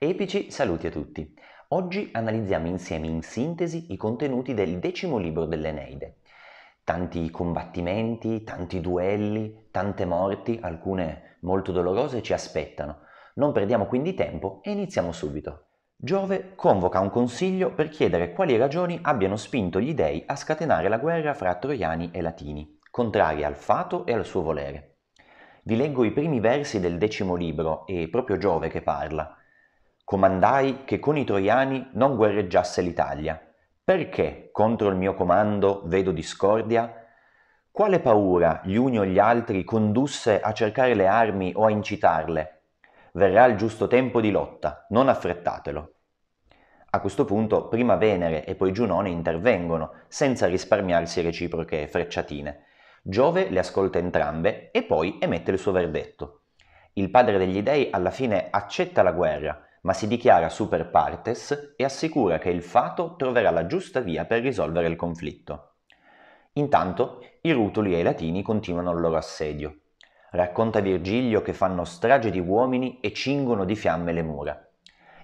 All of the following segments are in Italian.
Epici saluti a tutti! Oggi analizziamo insieme in sintesi i contenuti del decimo libro dell'Eneide. Tanti combattimenti, tanti duelli, tante morti, alcune molto dolorose, ci aspettano. Non perdiamo quindi tempo e iniziamo subito. Giove convoca un consiglio per chiedere quali ragioni abbiano spinto gli dei a scatenare la guerra fra troiani e latini, contraria al fato e al suo volere. Vi leggo i primi versi del decimo libro, è proprio Giove che parla comandai che con i troiani non guerreggiasse l'Italia. Perché contro il mio comando vedo discordia? Quale paura gli uni o gli altri condusse a cercare le armi o a incitarle? Verrà il giusto tempo di lotta, non affrettatelo. A questo punto prima Venere e poi Giunone intervengono, senza risparmiarsi reciproche frecciatine. Giove le ascolta entrambe e poi emette il suo verdetto. Il padre degli dei alla fine accetta la guerra, ma si dichiara super partes e assicura che il fato troverà la giusta via per risolvere il conflitto. Intanto i rutuli e i latini continuano il loro assedio. Racconta Virgilio che fanno strage di uomini e cingono di fiamme le mura.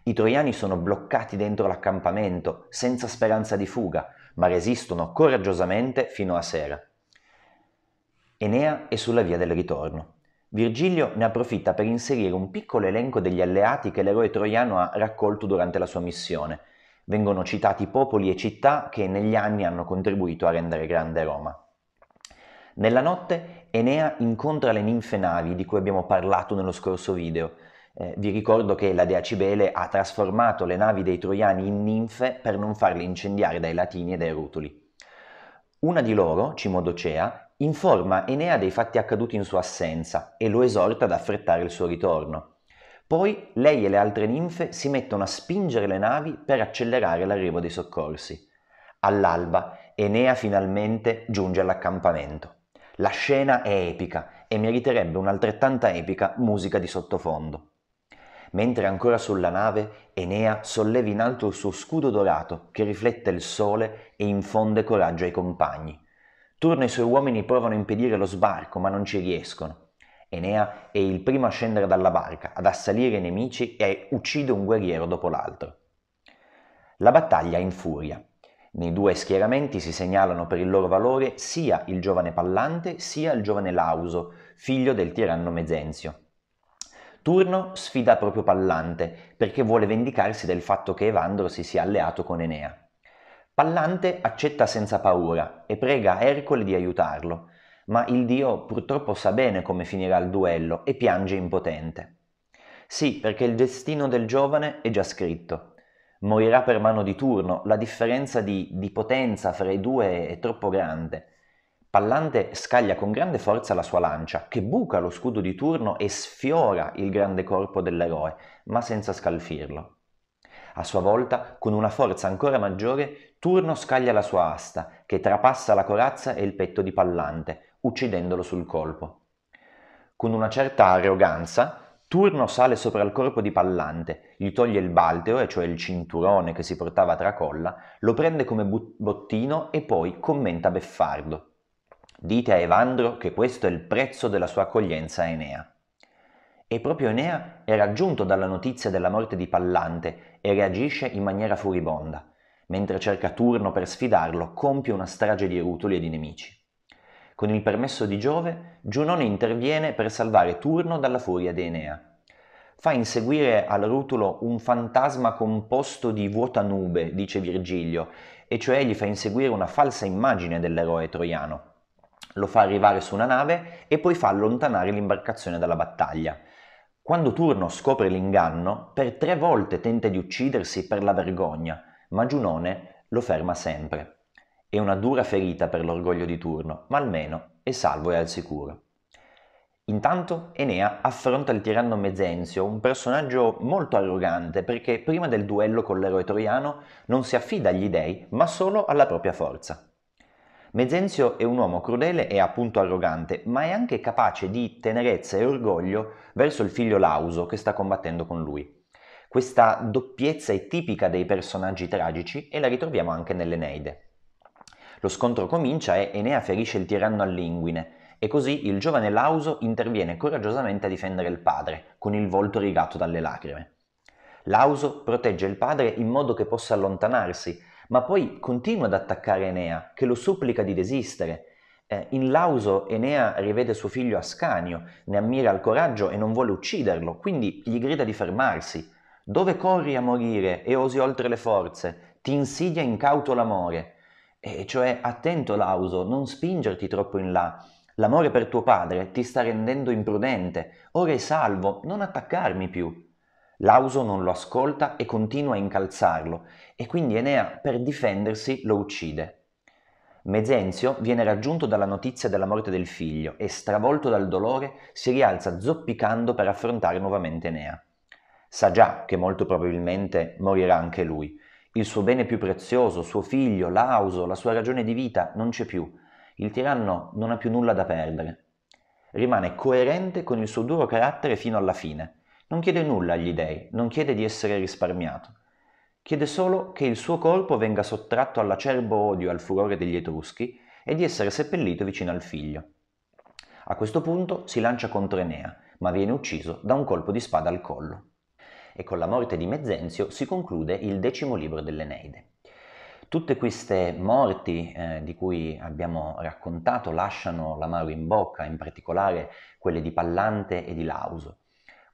I troiani sono bloccati dentro l'accampamento, senza speranza di fuga, ma resistono coraggiosamente fino a sera. Enea è sulla via del ritorno. Virgilio ne approfitta per inserire un piccolo elenco degli alleati che l'eroe troiano ha raccolto durante la sua missione. Vengono citati popoli e città che negli anni hanno contribuito a rendere grande Roma. Nella notte Enea incontra le ninfe navi di cui abbiamo parlato nello scorso video. Eh, vi ricordo che la dea Cibele ha trasformato le navi dei troiani in ninfe per non farle incendiare dai latini e dai rutuli. Una di loro, Cimodocea, informa Enea dei fatti accaduti in sua assenza e lo esorta ad affrettare il suo ritorno. Poi lei e le altre ninfe si mettono a spingere le navi per accelerare l'arrivo dei soccorsi. All'alba Enea finalmente giunge all'accampamento. La scena è epica e meriterebbe un'altrettanta epica musica di sottofondo. Mentre ancora sulla nave, Enea solleva in alto il suo scudo dorato che riflette il sole e infonde coraggio ai compagni. Turno e i suoi uomini provano a impedire lo sbarco, ma non ci riescono. Enea è il primo a scendere dalla barca, ad assalire i nemici e uccide un guerriero dopo l'altro. La battaglia è in furia. Nei due schieramenti si segnalano per il loro valore sia il giovane Pallante sia il giovane Lauso, figlio del tiranno Mezenzio. Turno sfida proprio Pallante perché vuole vendicarsi del fatto che Evandro si sia alleato con Enea. Pallante accetta senza paura e prega Ercole di aiutarlo, ma il dio purtroppo sa bene come finirà il duello e piange impotente. Sì, perché il destino del giovane è già scritto. Morirà per mano di turno, la differenza di, di potenza fra i due è troppo grande. Pallante scaglia con grande forza la sua lancia, che buca lo scudo di turno e sfiora il grande corpo dell'eroe, ma senza scalfirlo. A sua volta, con una forza ancora maggiore, Turno scaglia la sua asta, che trapassa la corazza e il petto di Pallante, uccidendolo sul colpo. Con una certa arroganza, Turno sale sopra il corpo di Pallante, gli toglie il balteo, e cioè il cinturone che si portava tra colla, lo prende come bottino e poi commenta Beffardo. Dite a Evandro che questo è il prezzo della sua accoglienza a Enea. E proprio Enea è raggiunto dalla notizia della morte di Pallante e reagisce in maniera furibonda. Mentre cerca Turno per sfidarlo, compie una strage di rutoli e di nemici. Con il permesso di Giove, Giunone interviene per salvare Turno dalla furia di Enea. Fa inseguire al rutolo un fantasma composto di vuota nube, dice Virgilio, e cioè gli fa inseguire una falsa immagine dell'eroe troiano. Lo fa arrivare su una nave e poi fa allontanare l'imbarcazione dalla battaglia quando Turno scopre l'inganno, per tre volte tenta di uccidersi per la vergogna, ma Giunone lo ferma sempre. È una dura ferita per l'orgoglio di Turno, ma almeno è salvo e al sicuro. Intanto Enea affronta il tiranno Mezenzio, un personaggio molto arrogante perché prima del duello con l'eroe troiano non si affida agli dei ma solo alla propria forza. Mezenzio è un uomo crudele e appunto arrogante, ma è anche capace di tenerezza e orgoglio verso il figlio Lauso che sta combattendo con lui. Questa doppiezza è tipica dei personaggi tragici e la ritroviamo anche nell'Eneide. Lo scontro comincia e Enea ferisce il tiranno all'inguine e così il giovane Lauso interviene coraggiosamente a difendere il padre, con il volto rigato dalle lacrime. Lauso protegge il padre in modo che possa allontanarsi, ma poi continua ad attaccare Enea, che lo supplica di desistere. Eh, in Lauso Enea rivede suo figlio Ascanio, ne ammira il coraggio e non vuole ucciderlo, quindi gli grida di fermarsi. Dove corri a morire e osi oltre le forze? Ti insidia incauto l'amore. E cioè, attento Lauso, non spingerti troppo in là. L'amore per tuo padre ti sta rendendo imprudente. Ora è salvo, non attaccarmi più. Lauso non lo ascolta e continua a incalzarlo e quindi Enea, per difendersi, lo uccide. Mezenzio viene raggiunto dalla notizia della morte del figlio e, stravolto dal dolore, si rialza zoppicando per affrontare nuovamente Enea. Sa già che molto probabilmente morirà anche lui. Il suo bene più prezioso, suo figlio, Lauso, la sua ragione di vita, non c'è più. Il tiranno non ha più nulla da perdere. Rimane coerente con il suo duro carattere fino alla fine non chiede nulla agli dèi, non chiede di essere risparmiato. Chiede solo che il suo corpo venga sottratto all'acerbo odio e al furore degli Etruschi e di essere seppellito vicino al figlio. A questo punto si lancia contro Enea, ma viene ucciso da un colpo di spada al collo. E con la morte di Mezenzio si conclude il decimo libro dell'Eneide. Tutte queste morti eh, di cui abbiamo raccontato lasciano l'amaro in bocca, in particolare quelle di Pallante e di Lauso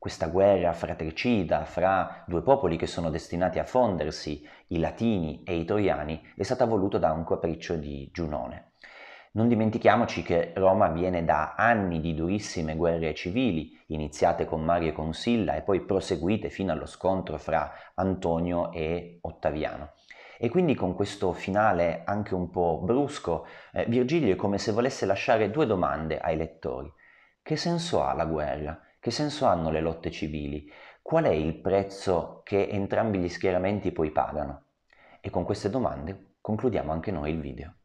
questa guerra fratricida fra due popoli che sono destinati a fondersi, i latini e i troiani, è stata voluta da un capriccio di Giunone. Non dimentichiamoci che Roma viene da anni di durissime guerre civili, iniziate con Mario Silla e poi proseguite fino allo scontro fra Antonio e Ottaviano. E quindi con questo finale anche un po' brusco, eh, Virgilio è come se volesse lasciare due domande ai lettori. Che senso ha la guerra? Che senso hanno le lotte civili? Qual è il prezzo che entrambi gli schieramenti poi pagano? E con queste domande concludiamo anche noi il video.